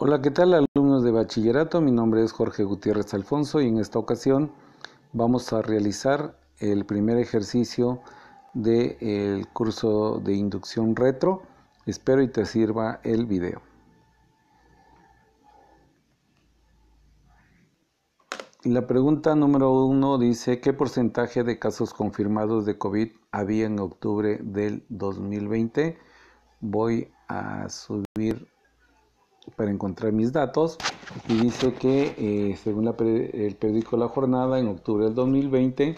Hola, ¿qué tal alumnos de bachillerato? Mi nombre es Jorge Gutiérrez Alfonso y en esta ocasión vamos a realizar el primer ejercicio del curso de inducción retro. Espero y te sirva el video. La pregunta número uno dice, ¿qué porcentaje de casos confirmados de COVID había en octubre del 2020? Voy a subir para encontrar mis datos y dice que eh, según el periódico La Jornada en octubre del 2020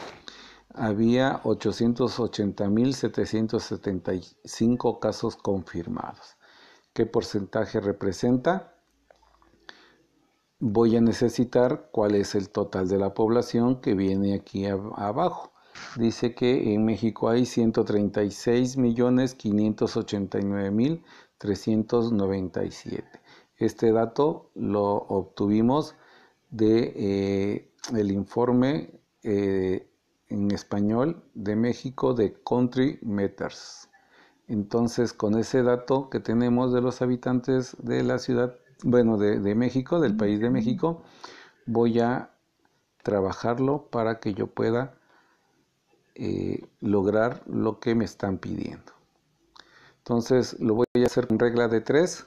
había 880.775 casos confirmados. ¿Qué porcentaje representa? Voy a necesitar cuál es el total de la población que viene aquí abajo. Dice que en México hay 136.589.397. Este dato lo obtuvimos de eh, el informe eh, en español de México de Country Meters. Entonces, con ese dato que tenemos de los habitantes de la ciudad, bueno, de, México, del país de México, voy a trabajarlo para que yo pueda eh, lograr lo que me están pidiendo. Entonces, lo voy a hacer con regla de tres.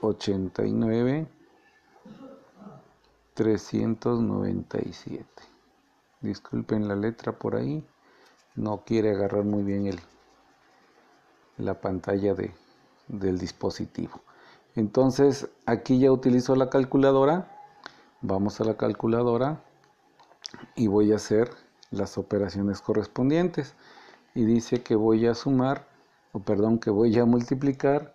89 397 disculpen la letra por ahí no quiere agarrar muy bien la pantalla de, del dispositivo entonces aquí ya utilizo la calculadora vamos a la calculadora y voy a hacer las operaciones correspondientes y dice que voy a sumar o perdón que voy a multiplicar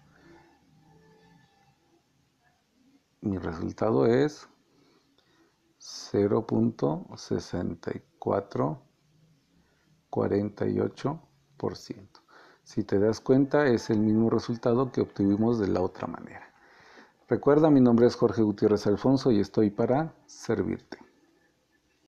mi resultado es 0.6448%. Si te das cuenta, es el mismo resultado que obtuvimos de la otra manera. Recuerda, mi nombre es Jorge Gutiérrez Alfonso y estoy para servirte.